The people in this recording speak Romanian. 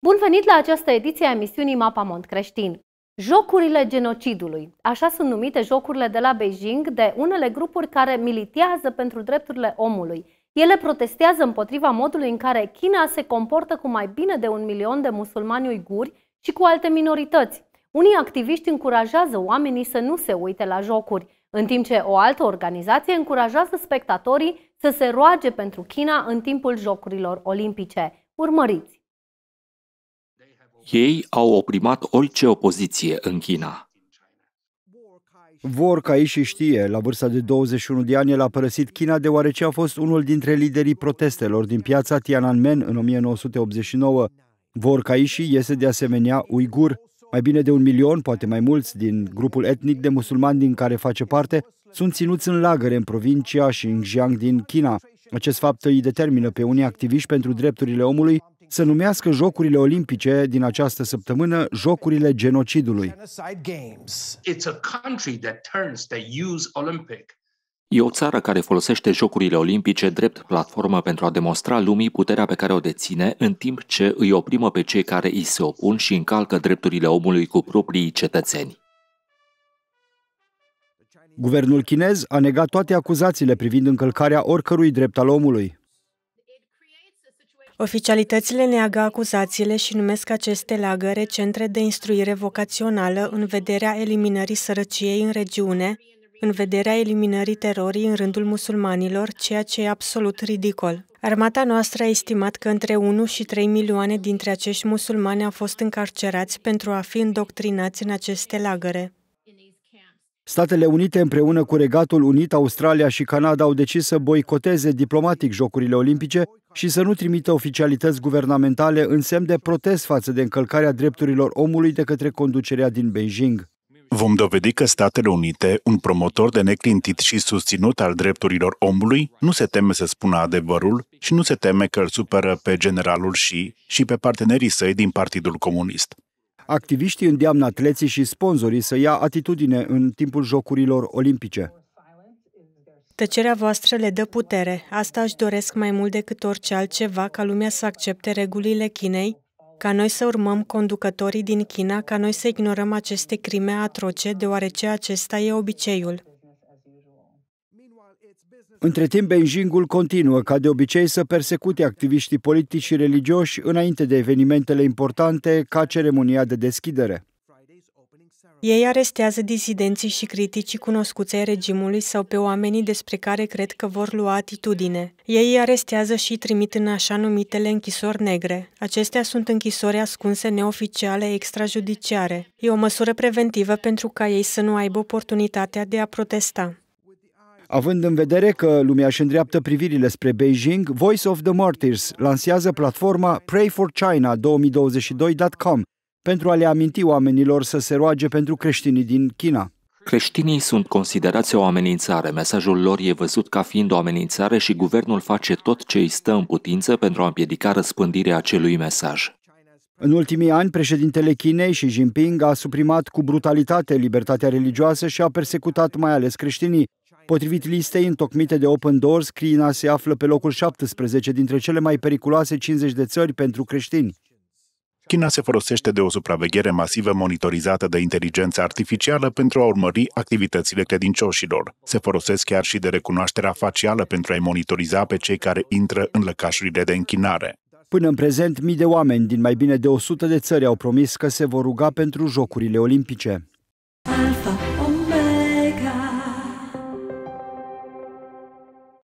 Bun venit la această ediție a emisiunii Mont Creștin. Jocurile genocidului, așa sunt numite jocurile de la Beijing de unele grupuri care militează pentru drepturile omului. Ele protestează împotriva modului în care China se comportă cu mai bine de un milion de musulmani uiguri și cu alte minorități. Unii activiști încurajează oamenii să nu se uite la jocuri, în timp ce o altă organizație încurajează spectatorii să se roage pentru China în timpul Jocurilor Olimpice. Urmăriți! Ei au oprimat orice opoziție în China. Vor ca și știe, la vârsta de 21 de ani, el a părăsit China deoarece a fost unul dintre liderii protestelor din piața Tiananmen în 1989. Vor ca și este de asemenea uigur. Mai bine de un milion, poate mai mulți, din grupul etnic de musulmani din care face parte, sunt ținuți în lagăre în provincia Xinjiang din China. Acest fapt îi determină pe unii activiști pentru drepturile omului să numească Jocurile Olimpice din această săptămână Jocurile Genocidului. E o țară care folosește Jocurile Olimpice drept platformă pentru a demonstra lumii puterea pe care o deține, în timp ce îi oprimă pe cei care îi se opun și încalcă drepturile omului cu proprii cetățeni. Guvernul chinez a negat toate acuzațiile privind încălcarea oricărui drept al omului. Oficialitățile neagă acuzațiile și numesc aceste lagăre centre de instruire vocațională în vederea eliminării sărăciei în regiune, în vederea eliminării terorii în rândul musulmanilor, ceea ce e absolut ridicol. Armata noastră a estimat că între 1 și 3 milioane dintre acești musulmani au fost încarcerați pentru a fi îndoctrinați în aceste lagăre. Statele Unite împreună cu Regatul Unit, Australia și Canada au decis să boicoteze diplomatic Jocurile Olimpice și să nu trimită oficialități guvernamentale în semn de protest față de încălcarea drepturilor omului de către conducerea din Beijing. Vom dovedi că Statele Unite, un promotor de neclintit și susținut al drepturilor omului, nu se teme să spună adevărul și nu se teme că îl supără pe generalul Xi și pe partenerii săi din Partidul Comunist. Activiștii îndeamnă atleții și sponzorii să ia atitudine în timpul Jocurilor Olimpice. Tăcerea voastră le dă putere. Asta își doresc mai mult decât orice altceva, ca lumea să accepte regulile Chinei, ca noi să urmăm conducătorii din China, ca noi să ignorăm aceste crime atroce, deoarece acesta e obiceiul. Între timp, Beijingul continuă, ca de obicei, să persecute activiștii politici și religioși înainte de evenimentele importante, ca ceremonia de deschidere. Ei arestează dizidenții și criticii cunoscuți ai regimului sau pe oamenii despre care cred că vor lua atitudine. Ei arestează și trimit în așa numitele închisori negre. Acestea sunt închisori ascunse neoficiale extrajudiciare. E o măsură preventivă pentru ca ei să nu aibă oportunitatea de a protesta. Având în vedere că lumea își îndreaptă privirile spre Beijing, Voice of the Martyrs lansează platforma PrayForChina2022.com, pentru a le aminti oamenilor să se roage pentru creștinii din China. Creștinii sunt considerați o amenințare, mesajul lor e văzut ca fiind o amenințare și guvernul face tot ce îi stă în putință pentru a împiedica răspândirea acelui mesaj. În ultimii ani, președintele Chinei și Jinping a suprimat cu brutalitate libertatea religioasă și a persecutat mai ales creștinii. Potrivit listei întocmite de Open Doors, China se află pe locul 17 dintre cele mai periculoase 50 de țări pentru creștini. China se folosește de o supraveghere masivă monitorizată de inteligență artificială pentru a urmări activitățile credincioșilor. Se folosesc chiar și de recunoașterea facială pentru a-i monitoriza pe cei care intră în lăcașurile de închinare. Până în prezent, mii de oameni din mai bine de 100 de țări au promis că se vor ruga pentru Jocurile Olimpice. Alpha.